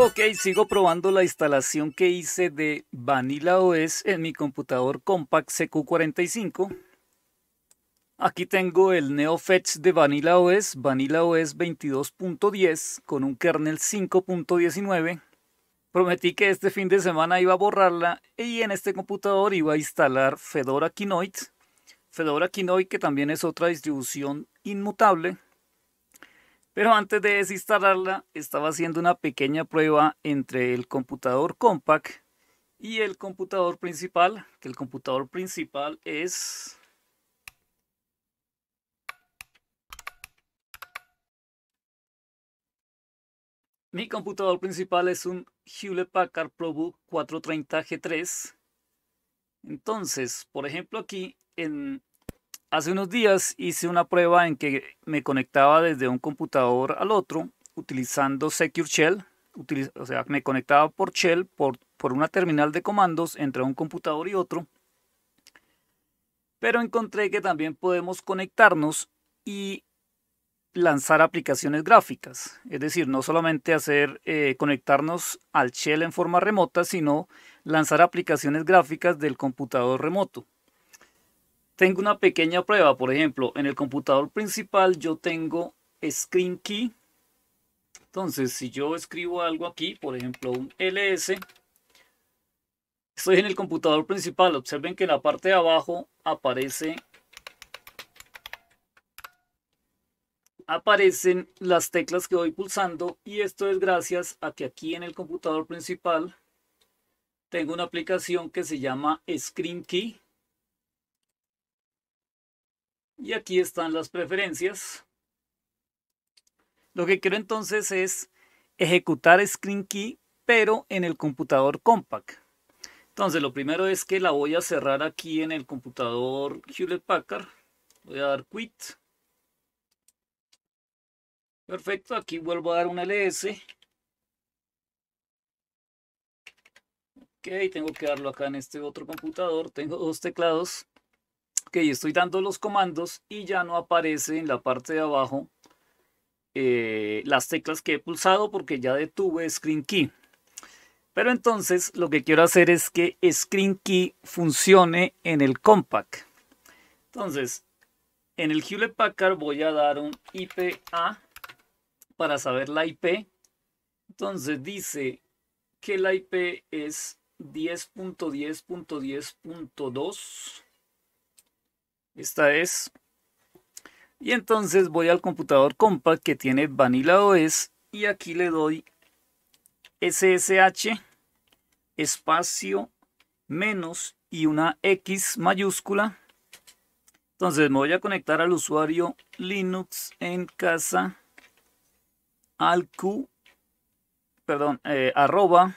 Ok, sigo probando la instalación que hice de Vanilla OS en mi computador Compact CQ45. Aquí tengo el NeoFetch de Vanilla OS, Vanilla OS 22.10 con un kernel 5.19. Prometí que este fin de semana iba a borrarla y en este computador iba a instalar Fedora Kinoid. Fedora Kinoid que también es otra distribución inmutable pero antes de desinstalarla, estaba haciendo una pequeña prueba entre el computador Compact y el computador principal, que el computador principal es... Mi computador principal es un Hewlett Packard ProBook 430 G3. Entonces, por ejemplo aquí en Hace unos días hice una prueba en que me conectaba desde un computador al otro utilizando Secure Shell, o sea, me conectaba por Shell por, por una terminal de comandos entre un computador y otro. Pero encontré que también podemos conectarnos y lanzar aplicaciones gráficas, es decir, no solamente hacer eh, conectarnos al Shell en forma remota, sino lanzar aplicaciones gráficas del computador remoto. Tengo una pequeña prueba, por ejemplo, en el computador principal yo tengo screen key. Entonces, si yo escribo algo aquí, por ejemplo, un ls, estoy en el computador principal. Observen que en la parte de abajo aparece aparecen las teclas que voy pulsando y esto es gracias a que aquí en el computador principal tengo una aplicación que se llama Screen Key y aquí están las preferencias. Lo que quiero entonces es ejecutar Screen Key, pero en el computador Compact. Entonces, lo primero es que la voy a cerrar aquí en el computador Hewlett Packard. Voy a dar quit. Perfecto, aquí vuelvo a dar un ls. Ok, tengo que darlo acá en este otro computador. Tengo dos teclados. Ok, estoy dando los comandos y ya no aparece en la parte de abajo eh, las teclas que he pulsado porque ya detuve Screen Key. Pero entonces lo que quiero hacer es que Screen Key funcione en el Compact. Entonces, en el Hewlett Packard voy a dar un IPA para saber la IP. Entonces dice que la IP es 10.10.10.2 esta es. Y entonces voy al computador Compact que tiene Vanilla OS y aquí le doy SSH espacio menos y una X mayúscula. Entonces me voy a conectar al usuario Linux en casa al Q, perdón, eh, arroba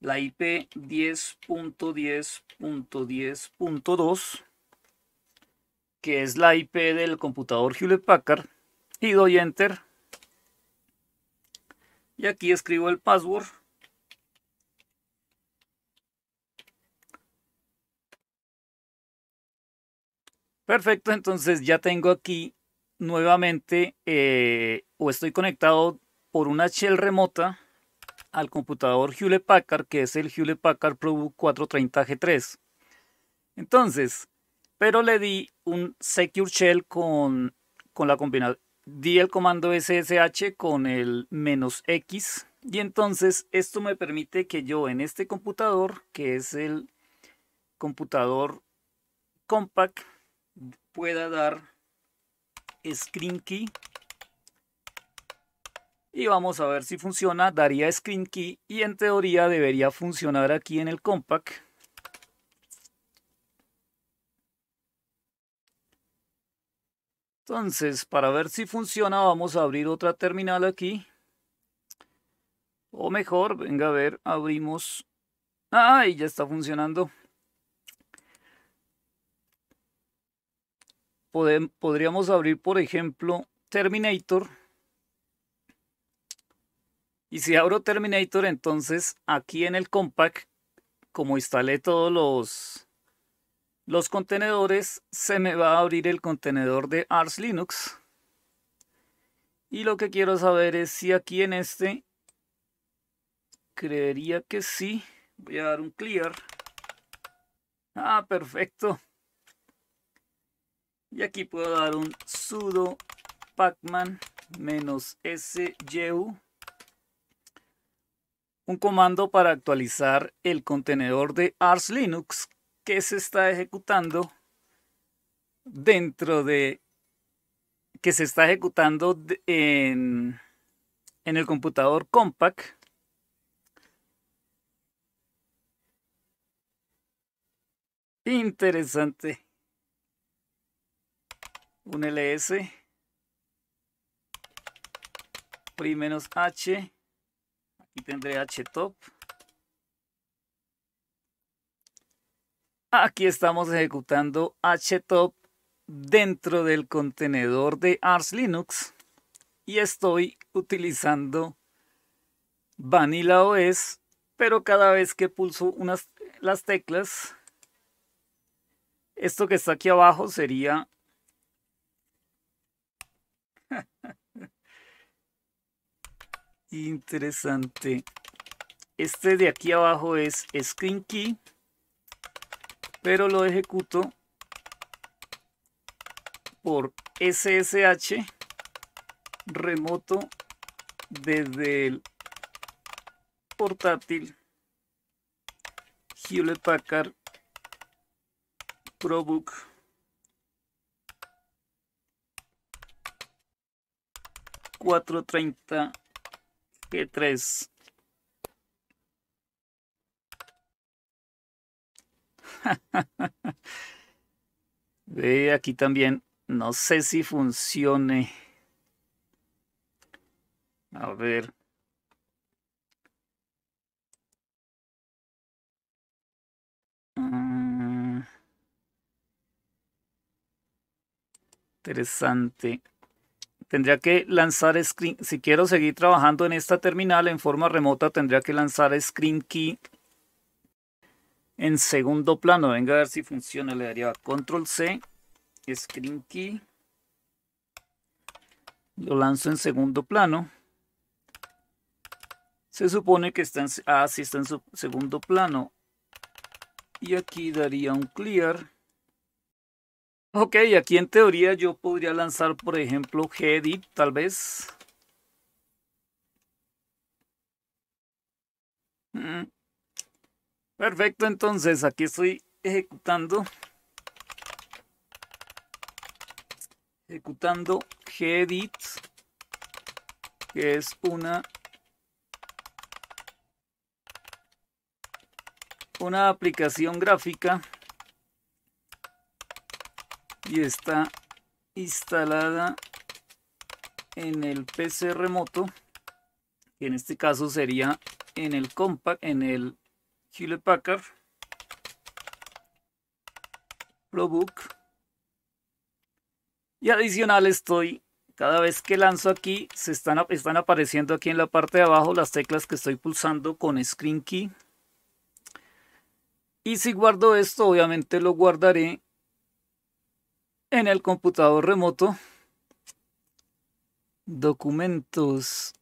la IP 10.10.10.2 que es la IP del computador Hewlett Packard y doy enter y aquí escribo el password perfecto entonces ya tengo aquí nuevamente eh, o estoy conectado por una shell remota al computador Hewlett Packard que es el Hewlett Packard Pro 430 G3 entonces pero le di un secure shell con, la combinación. Di el comando SSH con el menos X y entonces esto me permite que yo en este computador, que es el computador compact, pueda dar screen key. Y vamos a ver si funciona. Daría screen key y en teoría debería funcionar aquí en el compact. Entonces, para ver si funciona, vamos a abrir otra terminal aquí. O mejor, venga a ver, abrimos. ¡Ah! ya está funcionando. podríamos abrir, por ejemplo, Terminator. Y si abro Terminator, entonces aquí en el compact, como instalé todos los los contenedores, se me va a abrir el contenedor de Ars Linux. Y lo que quiero saber es si aquí en este, creería que sí. Voy a dar un clear. Ah, perfecto. Y aquí puedo dar un sudo pacman -su. Un comando para actualizar el contenedor de Ars Linux se está ejecutando dentro de que se está ejecutando en, en el computador compact Interesante. Un LS. Pri menos H. Aquí tendré H top. Aquí estamos ejecutando htop dentro del contenedor de Ars Linux y estoy utilizando Vanilla OS, pero cada vez que pulso unas, las teclas, esto que está aquí abajo sería... Interesante. Este de aquí abajo es Screen Key pero lo ejecuto por SSH remoto desde el portátil Hewlett Packard ProBook cuatro treinta G3 Ve aquí también. No sé si funcione. A ver. Mm. interesante. Tendría que lanzar screen. Si quiero seguir trabajando en esta terminal en forma remota, tendría que lanzar screen key en segundo plano. Venga a ver si funciona. Le daría control C, screen key. Lo lanzo en segundo plano. Se supone que está en, ah, está en su segundo plano. Y aquí daría un clear. Ok, aquí en teoría yo podría lanzar, por ejemplo, Gedit, tal vez. Mm. Perfecto, entonces aquí estoy ejecutando. Ejecutando gedit, que es una una aplicación gráfica y está instalada en el PC remoto, que en este caso sería en el compact, en el Hewlett Packard, ProBook. Y adicional estoy, cada vez que lanzo aquí, se están, están apareciendo aquí en la parte de abajo las teclas que estoy pulsando con Screen Key. Y si guardo esto, obviamente lo guardaré en el computador remoto. Documentos.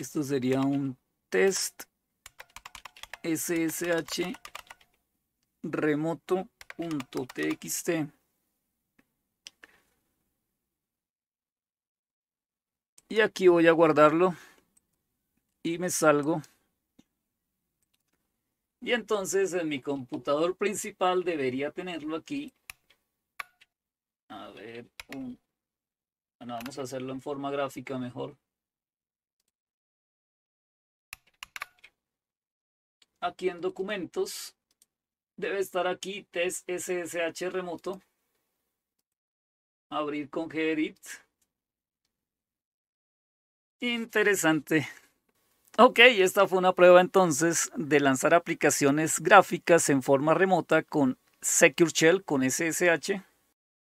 Esto sería un test ssh remoto.txt y aquí voy a guardarlo y me salgo y entonces en mi computador principal debería tenerlo aquí a ver bueno vamos a hacerlo en forma gráfica mejor aquí en documentos, debe estar aquí test SSH remoto, abrir con gedit. Interesante. Ok, esta fue una prueba entonces de lanzar aplicaciones gráficas en forma remota con Secure Shell, con SSH.